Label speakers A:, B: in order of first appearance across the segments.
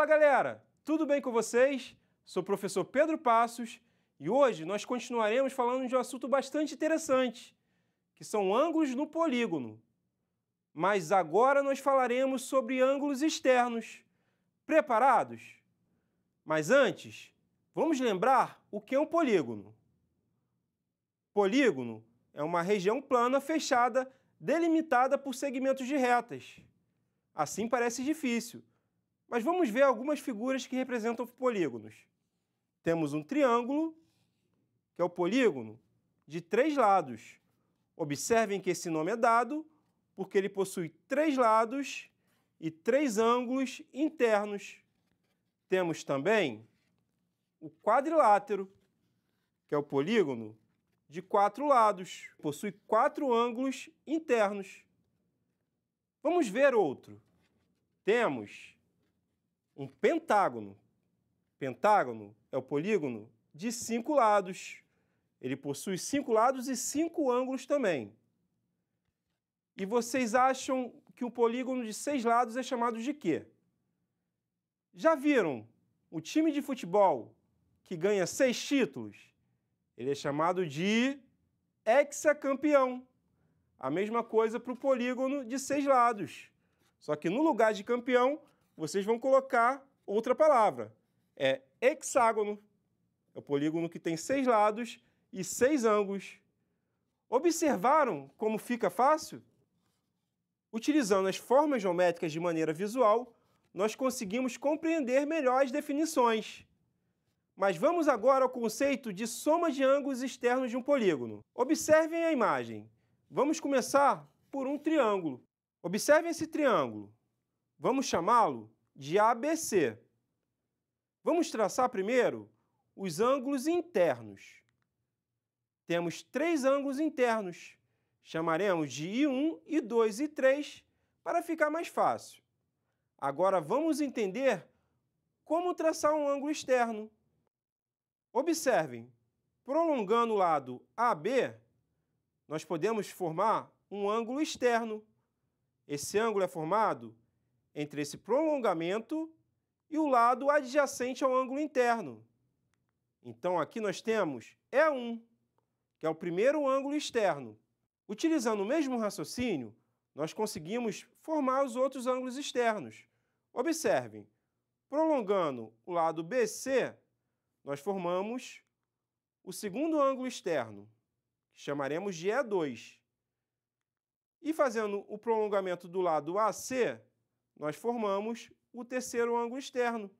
A: Fala galera, tudo bem com vocês? Sou o professor Pedro Passos e hoje nós continuaremos falando de um assunto bastante interessante, que são ângulos no polígono. Mas agora nós falaremos sobre ângulos externos. Preparados? Mas antes, vamos lembrar o que é um polígono. Polígono é uma região plana fechada delimitada por segmentos de retas. Assim parece difícil, mas vamos ver algumas figuras que representam polígonos. Temos um triângulo, que é o polígono, de três lados. Observem que esse nome é dado porque ele possui três lados e três ângulos internos. Temos também o quadrilátero, que é o polígono de quatro lados, possui quatro ângulos internos. Vamos ver outro. Temos um pentágono. Pentágono é o polígono de cinco lados. Ele possui cinco lados e cinco ângulos também. E vocês acham que um polígono de seis lados é chamado de quê? Já viram o time de futebol que ganha seis títulos? Ele é chamado de hexacampeão. A mesma coisa para o polígono de seis lados. Só que no lugar de campeão, vocês vão colocar outra palavra. É hexágono. É o polígono que tem seis lados e seis ângulos. Observaram como fica fácil? Utilizando as formas geométricas de maneira visual, nós conseguimos compreender melhor as definições. Mas vamos agora ao conceito de soma de ângulos externos de um polígono. Observem a imagem. Vamos começar por um triângulo. Observem esse triângulo. Vamos chamá-lo de ABC. Vamos traçar primeiro os ângulos internos. Temos três ângulos internos. Chamaremos de I1, I2 e i 3 para ficar mais fácil. Agora vamos entender como traçar um ângulo externo. Observem, prolongando o lado AB, nós podemos formar um ângulo externo. Esse ângulo é formado entre esse prolongamento e o lado adjacente ao ângulo interno. Então aqui nós temos E1, que é o primeiro ângulo externo. Utilizando o mesmo raciocínio, nós conseguimos formar os outros ângulos externos. Observem, prolongando o lado BC, nós formamos o segundo ângulo externo, que chamaremos de E2. E fazendo o prolongamento do lado AC, nós formamos o terceiro ângulo externo.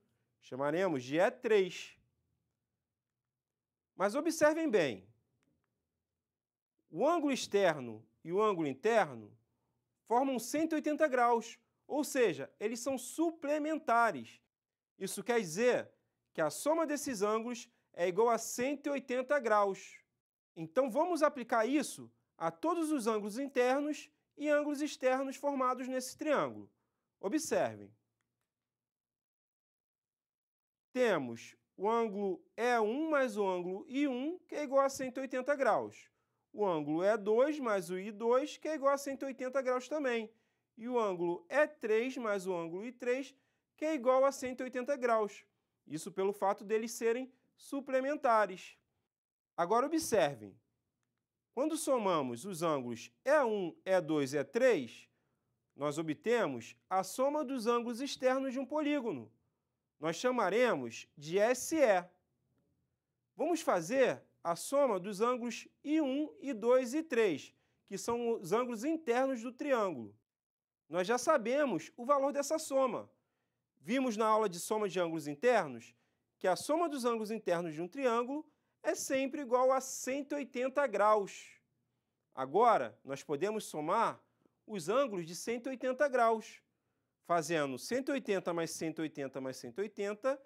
A: Chamaremos de E3. Mas observem bem, o ângulo externo e o ângulo interno formam 180 graus, ou seja, eles são suplementares. Isso quer dizer que a soma desses ângulos é igual a 180 graus. Então vamos aplicar isso a todos os ângulos internos e ângulos externos formados nesse triângulo. Observem. Temos o ângulo E1 é mais o ângulo I1, que é igual a 180 graus. O ângulo E2 é mais o I2, que é igual a 180 graus também. E o ângulo E3 é mais o ângulo I3, que é igual a 180 graus. Isso pelo fato deles serem suplementares. Agora observem. Quando somamos os ângulos E1, E2 e E3, nós obtemos a soma dos ângulos externos de um polígono. Nós chamaremos de SE. Vamos fazer a soma dos ângulos I1, I2 e 3, que são os ângulos internos do triângulo. Nós já sabemos o valor dessa soma. Vimos na aula de soma de ângulos internos que a soma dos ângulos internos de um triângulo é sempre igual a 180 graus. Agora, nós podemos somar os ângulos de 180 graus. Fazendo 180 mais 180 mais 180,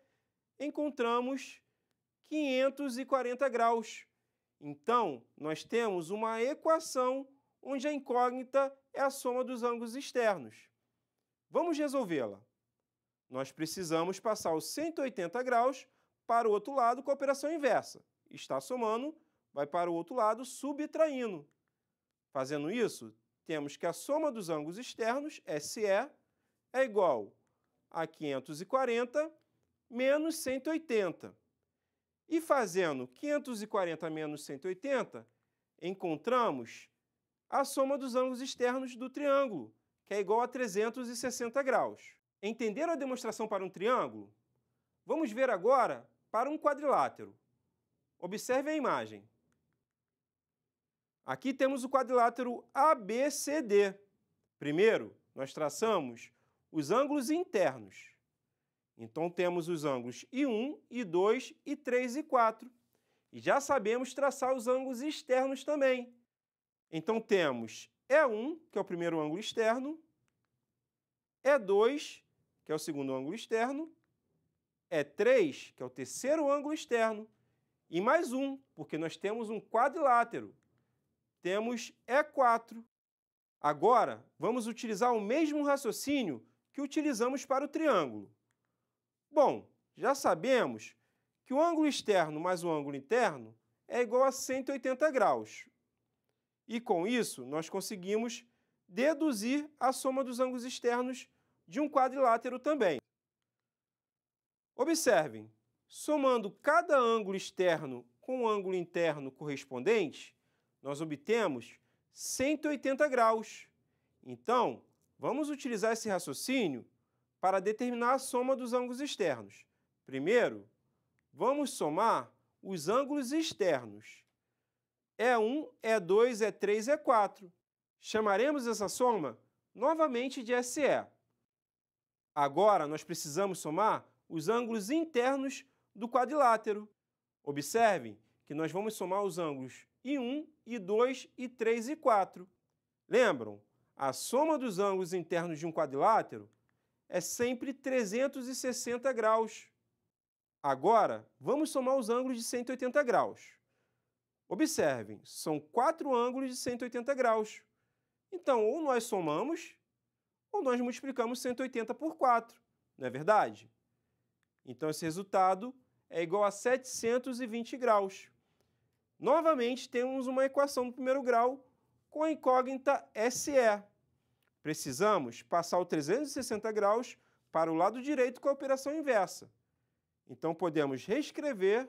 A: encontramos 540 graus. Então, nós temos uma equação onde a incógnita é a soma dos ângulos externos. Vamos resolvê-la. Nós precisamos passar os 180 graus para o outro lado com a operação inversa. Está somando, vai para o outro lado subtraindo. Fazendo isso, temos que a soma dos ângulos externos, SE, é igual a 540 menos 180. E fazendo 540 menos 180, encontramos a soma dos ângulos externos do triângulo, que é igual a 360 graus. Entenderam a demonstração para um triângulo? Vamos ver agora para um quadrilátero. Observe a imagem. Aqui temos o quadrilátero ABCD. Primeiro, nós traçamos os ângulos internos. Então, temos os ângulos I1, I2, I3 e i 4. E já sabemos traçar os ângulos externos também. Então, temos E1, que é o primeiro ângulo externo, E2, que é o segundo ângulo externo, E3, que é o terceiro ângulo externo, e mais um, porque nós temos um quadrilátero temos E4. É Agora, vamos utilizar o mesmo raciocínio que utilizamos para o triângulo. Bom, já sabemos que o ângulo externo mais o ângulo interno é igual a 180 graus. E com isso, nós conseguimos deduzir a soma dos ângulos externos de um quadrilátero também. Observem, somando cada ângulo externo com o ângulo interno correspondente, nós obtemos 180 graus. Então, vamos utilizar esse raciocínio para determinar a soma dos ângulos externos. Primeiro, vamos somar os ângulos externos. E1, E2, E3, E4. Chamaremos essa soma novamente de SE. Agora, nós precisamos somar os ângulos internos do quadrilátero. Observem que nós vamos somar os ângulos e 1, e 2, e 3 e 4. Lembram? A soma dos ângulos internos de um quadrilátero é sempre 360 graus. Agora, vamos somar os ângulos de 180 graus. Observem, são quatro ângulos de 180 graus. Então, ou nós somamos, ou nós multiplicamos 180 por 4, não é verdade? Então, esse resultado é igual a 720 graus. Novamente, temos uma equação do primeiro grau com a incógnita SE. Precisamos passar o 360 graus para o lado direito com a operação inversa. Então, podemos reescrever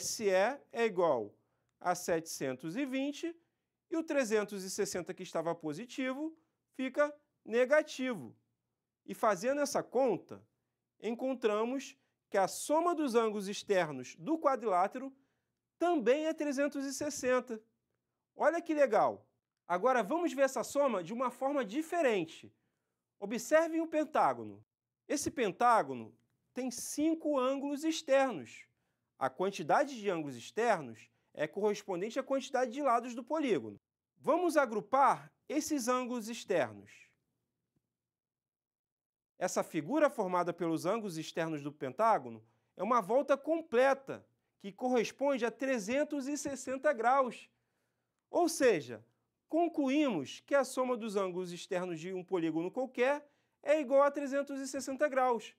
A: SE é igual a 720 e o 360 que estava positivo fica negativo. E fazendo essa conta, encontramos que a soma dos ângulos externos do quadrilátero também é 360. Olha que legal! Agora vamos ver essa soma de uma forma diferente. Observem o pentágono. Esse pentágono tem cinco ângulos externos. A quantidade de ângulos externos é correspondente à quantidade de lados do polígono. Vamos agrupar esses ângulos externos. Essa figura formada pelos ângulos externos do pentágono é uma volta completa que corresponde a 360 graus. Ou seja, concluímos que a soma dos ângulos externos de um polígono qualquer é igual a 360 graus.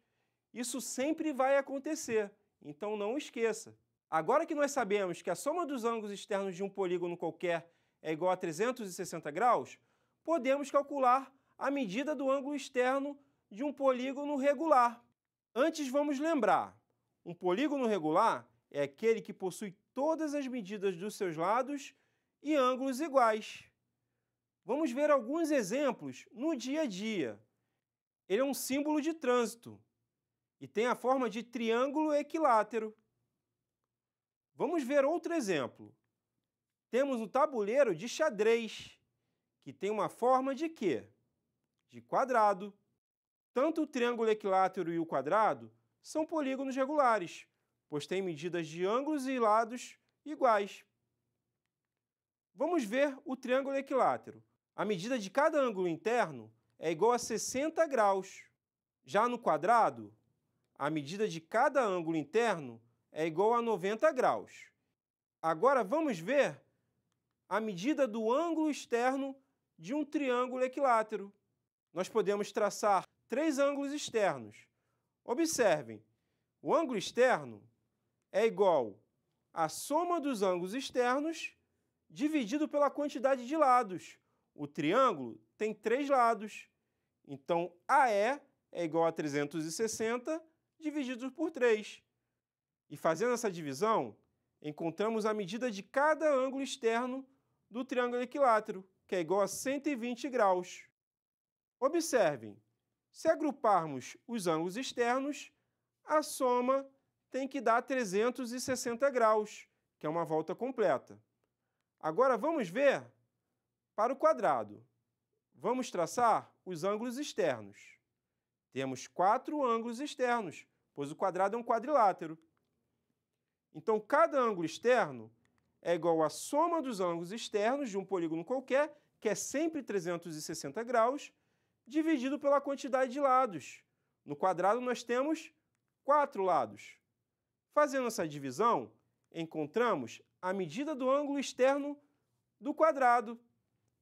A: Isso sempre vai acontecer, então não esqueça. Agora que nós sabemos que a soma dos ângulos externos de um polígono qualquer é igual a 360 graus, podemos calcular a medida do ângulo externo de um polígono regular. Antes vamos lembrar, um polígono regular é aquele que possui todas as medidas dos seus lados e ângulos iguais. Vamos ver alguns exemplos no dia a dia. Ele é um símbolo de trânsito e tem a forma de triângulo equilátero. Vamos ver outro exemplo. Temos um tabuleiro de xadrez, que tem uma forma de quê? De quadrado. Tanto o triângulo equilátero e o quadrado são polígonos regulares pois tem medidas de ângulos e lados iguais. Vamos ver o triângulo equilátero. A medida de cada ângulo interno é igual a 60 graus. Já no quadrado, a medida de cada ângulo interno é igual a 90 graus. Agora vamos ver a medida do ângulo externo de um triângulo equilátero. Nós podemos traçar três ângulos externos. Observem, o ângulo externo é igual à soma dos ângulos externos dividido pela quantidade de lados. O triângulo tem três lados. Então, AE é igual a 360 dividido por 3. E fazendo essa divisão, encontramos a medida de cada ângulo externo do triângulo equilátero, que é igual a 120 graus. Observem, se agruparmos os ângulos externos, a soma tem que dar 360 graus, que é uma volta completa. Agora vamos ver para o quadrado. Vamos traçar os ângulos externos. Temos quatro ângulos externos, pois o quadrado é um quadrilátero. Então, cada ângulo externo é igual à soma dos ângulos externos de um polígono qualquer, que é sempre 360 graus, dividido pela quantidade de lados. No quadrado, nós temos quatro lados. Fazendo essa divisão, encontramos a medida do ângulo externo do quadrado.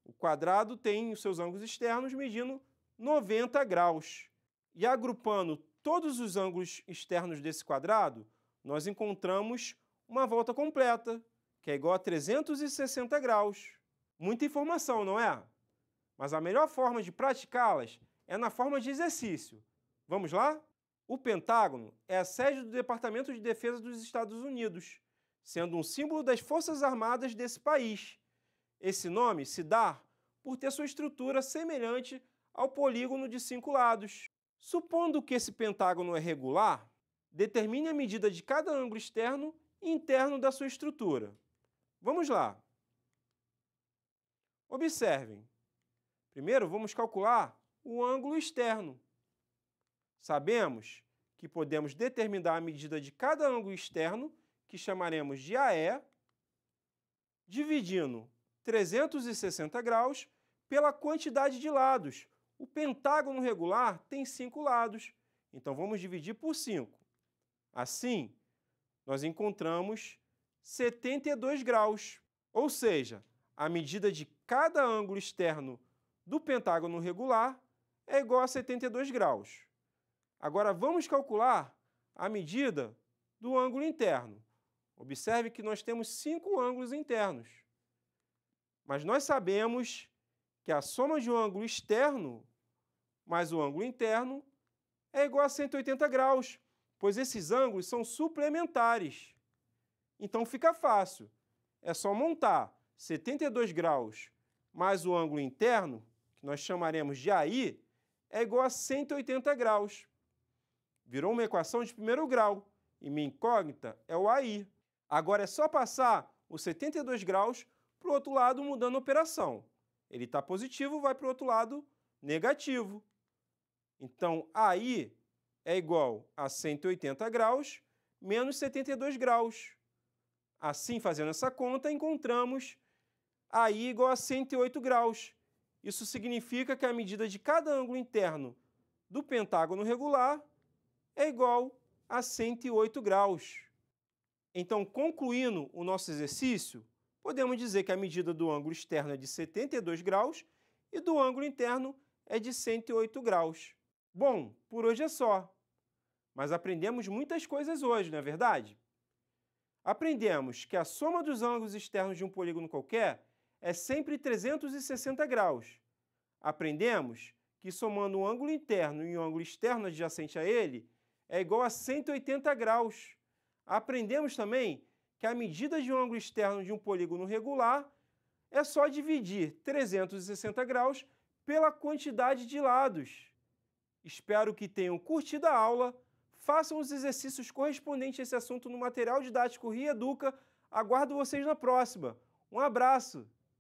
A: O quadrado tem os seus ângulos externos medindo 90 graus. E agrupando todos os ângulos externos desse quadrado, nós encontramos uma volta completa, que é igual a 360 graus. Muita informação, não é? Mas a melhor forma de praticá-las é na forma de exercício. Vamos lá? O Pentágono é a sede do Departamento de Defesa dos Estados Unidos, sendo um símbolo das Forças Armadas desse país. Esse nome se dá por ter sua estrutura semelhante ao polígono de cinco lados. Supondo que esse pentágono é regular, determine a medida de cada ângulo externo e interno da sua estrutura. Vamos lá. Observem. Primeiro, vamos calcular o ângulo externo, Sabemos que podemos determinar a medida de cada ângulo externo, que chamaremos de AE, dividindo 360 graus pela quantidade de lados. O pentágono regular tem cinco lados, então vamos dividir por 5. Assim, nós encontramos 72 graus, ou seja, a medida de cada ângulo externo do pentágono regular é igual a 72 graus. Agora vamos calcular a medida do ângulo interno. Observe que nós temos cinco ângulos internos. Mas nós sabemos que a soma de um ângulo externo mais o ângulo interno é igual a 180 graus, pois esses ângulos são suplementares. Então fica fácil. É só montar 72 graus mais o ângulo interno, que nós chamaremos de AI, é igual a 180 graus. Virou uma equação de primeiro grau e minha incógnita é o AI. Agora é só passar os 72 graus para o outro lado mudando a operação. Ele está positivo, vai para o outro lado negativo. Então, AI é igual a 180 graus menos 72 graus. Assim, fazendo essa conta, encontramos AI igual a 108 graus. Isso significa que a medida de cada ângulo interno do pentágono regular é igual a 108 graus. Então, concluindo o nosso exercício, podemos dizer que a medida do ângulo externo é de 72 graus e do ângulo interno é de 108 graus. Bom, por hoje é só. Mas aprendemos muitas coisas hoje, não é verdade? Aprendemos que a soma dos ângulos externos de um polígono qualquer é sempre 360 graus. Aprendemos que somando o um ângulo interno e o um ângulo externo adjacente a ele, é igual a 180 graus. Aprendemos também que a medida de um ângulo externo de um polígono regular é só dividir 360 graus pela quantidade de lados. Espero que tenham curtido a aula. Façam os exercícios correspondentes a esse assunto no material didático Rieduca. Aguardo vocês na próxima. Um abraço!